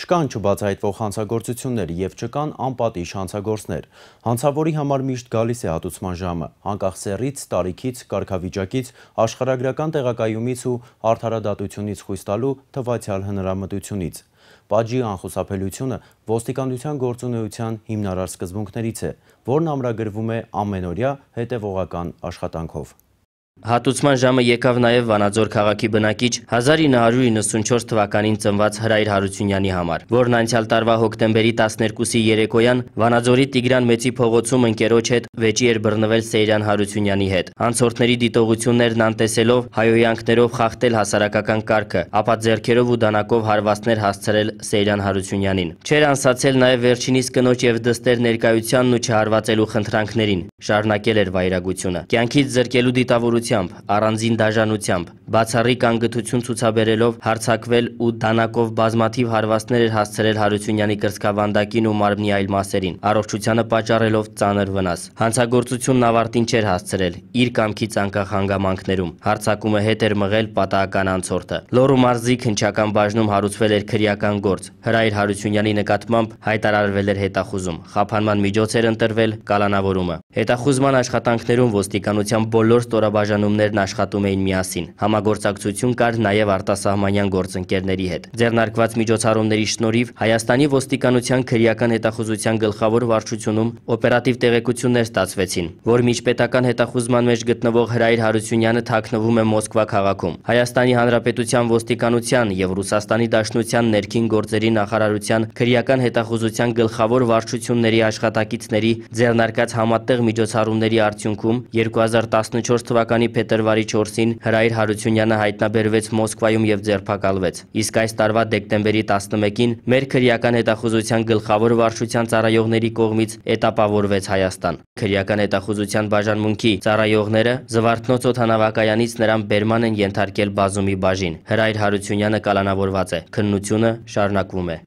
Չկան չբացահայտվող հանցագործություններ եւ չկան անպատիժ հանցագործներ։ Հանցավորի համար միշտ գալիս է հատուցման ժամը, անկախ սեռից, տարիքից, կարգավիճակից, աշխարհագրական տեղակայումից ու արդարադատությունից խույս տալու թվացial հնարամտությունից։ Պաջի անխուսափելիությունը ոստիկանության գործունեության հիմնարար սկզբունքներից է, որն ամրագրվում է ամենօրյա հետևողական աշխատանքով։ Հատուցման ժամը եկավ նաև Վանաձոր քաղաքի բնակիչ 1994 թվականին ծնված Հրայր Հարությունյանի համար, որն անցյալ տարվա հոկտեմբերի 12-ի երեկոյան Վանաձորի Տիգրան Մեծի փողոցում ընկերոջ հետ վեճի էր բռնվել Սեյրան Հարությունյանի հետ։ Անցորդների դիտողություններն անտեսելով հայոյանքներով խախտել հասարակական կարգը, ապա ձեռքերով ու դանակով հարվածներ հասցրել Սեյրան Հարությունյանին։ Չեր անսացել նաև վերջինիս կնոջ եւ դստեր ներկայությանն ու չհարվածելու խնդրանքներին։ Շարունակել էր վայրագությունը։ Կյանքից զրկելու դիտավորությունը անվտանգությամբ, առանձին դաժանությամբ, Բացառիկ անգթություն ցուցաբերելով հարցակվել ու դանակով բազմաթիվ հարվածներ էր հասցրել Հարությունյանի կրծքավանդակին ու մարմնի այլ մասերին, առողջությանը պատճառելով ծանր վնաս։ Հանցագործությունն ավարտին չէր հասցրել իր կամքից անկախ հանգամանքներում։ Հարցակումը հետ էր մղել պատահական անցորդը։ Լոռու մարզի քնչական բաժնում հարուցվել էր քրեական գործ։ Հրայր Հարությունյանի նկատմամբ հայտարարվել էր հետախուզում։ Խափանման միջոց էր ընտրվել կալանավորումը։ Հետախուզման աշխատանքներում ոստիկանության բոլոր ստորաբաժանումներն աշխատում էին միասին։ Համա համագործակցություն կար նաև արտասահմանյան գործընկերների հետ։ Ձեռնարկված միջոցառումների շնորհիվ Հայաստանի ոստիկանության քրեական հետախուզության գլխավոր վարչությունում օպերատիվ տեղեկություններ ստացվեցին, որ միջպետական հետախուզման մեջ գտնվող Հրայր Հարությունյանը թաքնվում է Մոսկվա քաղաքում։ Հայաստանի Հանրապետության ոստիկանության եւ Ռուսաստանի Դաշնության ներքին գործերի նախարարության քրեական հետախուզության գլխավոր վարչությունների աշխատակիցների ձեռնարկած համատեղ միջոցառումների արդյունքում 2014 թվականի փետրվարի 4-ին Հրայր Հարությունյանը Հարությունյանը հայտնաբերվեց Մոսկվայում եւ ձերբակալվեց։ Իսկ այս տարվա դեկտեմբերի 11-ին մեր քրեական հետախուզության գլխավոր վարչության ծառայողների կողմից էտապավորվեց Հայաստան։ Քրեական հետախուզության բաժանմունքի ծառայողները Զվարթնոց օթանավակայանից նրան բերման են ենթարկել բազումի բաժին։ Հրայր Հարությունյանը կալանավորված է։ Քննությունը շարունակվում է։